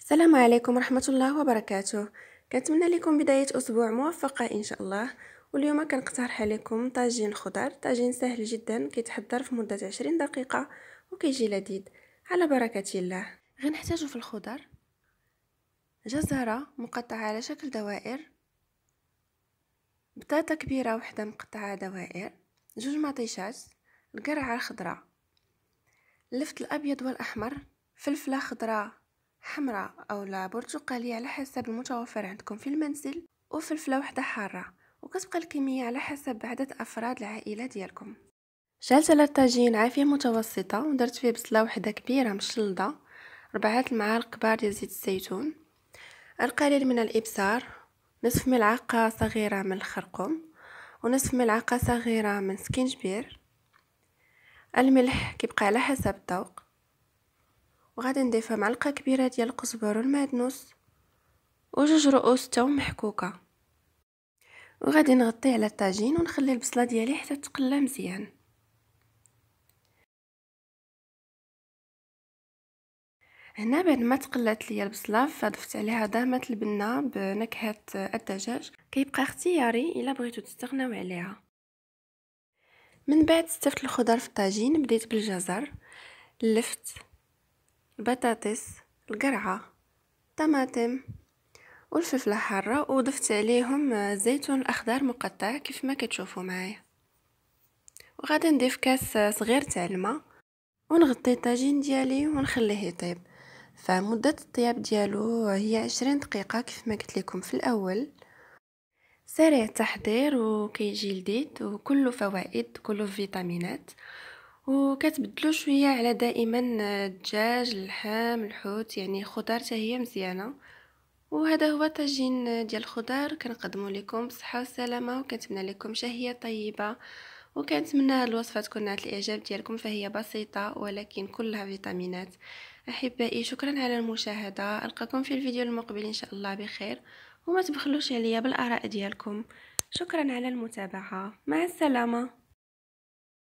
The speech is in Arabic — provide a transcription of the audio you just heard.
السلام عليكم ورحمة الله وبركاته كنتمنى لكم بداية أسبوع موفقة إن شاء الله واليوم كنقترح عليكم طاجين خضر طاجين سهل جدا كيتحضر في مدة عشرين دقيقة وكيجي لذيذ على بركة الله غنحتاجو في الخضر جزرة مقطعة على شكل دوائر بطاطا كبيرة وحدة مقطعة دوائر جوج مطيشات القرعة الخضراء اللفت الأبيض والأحمر فلفلة خضراء حمراء أو لا برتقالية على حسب المتوفر عندكم في المنزل وفلفلة واحدة حارة وكتبقى الكمية على حسب عدد أفراد العائلة ديالكم شلت على الطاجين عافية متوسطة ودرت فيه بصلة واحدة كبيرة مشلضة ربعة المعالق كبار ديال زيت الزيتون القليل من الإبزار نصف ملعقة صغيرة من الخرقوم ونصف ملعقة صغيرة من سكينجبير الملح كيبقى على حسب الذوق وغادي نضيفها معلقة كبيرة ديال القزبر والمعدنوس وجوج رؤوس توم محكوكة وغادي نغطي على الطاجين ونخلي البصلة ديالي حتى تقلى مزيان هنا بعد ما تقلات ليا البصله فضفت عليها ضامه البنه بنكهه الدجاج كيبقى اختياري الا بغيتو تستغناو عليها من بعد استفت الخضر في الطاجين بديت بالجزر لفت البطاطس القرعة طماطم والفلفلة حارة وضفت عليهم الزيتون الأخضر مقطع كيف ما كتشوفوا معايا وغادي نضيف كاس صغير تاع الماء ونغطي الطاجين ديالي ونخليه يطيب فمده الطياب ديالو هي عشرين دقيقه كيف ما قلت لكم في الاول سريع التحضير وكيجي لذيذ وكله فوائد كله فيتامينات وكتبدلو شويه على دائما الدجاج اللحم الحوت يعني خضار حتى هي مزيانه وهذا هو طاجين ديال الخضار كنقدمو لكم بالصحه والسلامه وكنتمنى لكم شهيه طيبه وكنتمنى الوصفه تكون نالت الاعجاب ديالكم فهي بسيطه ولكن كلها فيتامينات احبائي شكرا على المشاهده القاكم في الفيديو المقبل ان شاء الله بخير وما تبخلوش عليا بالاراء ديالكم شكرا على المتابعه مع السلامه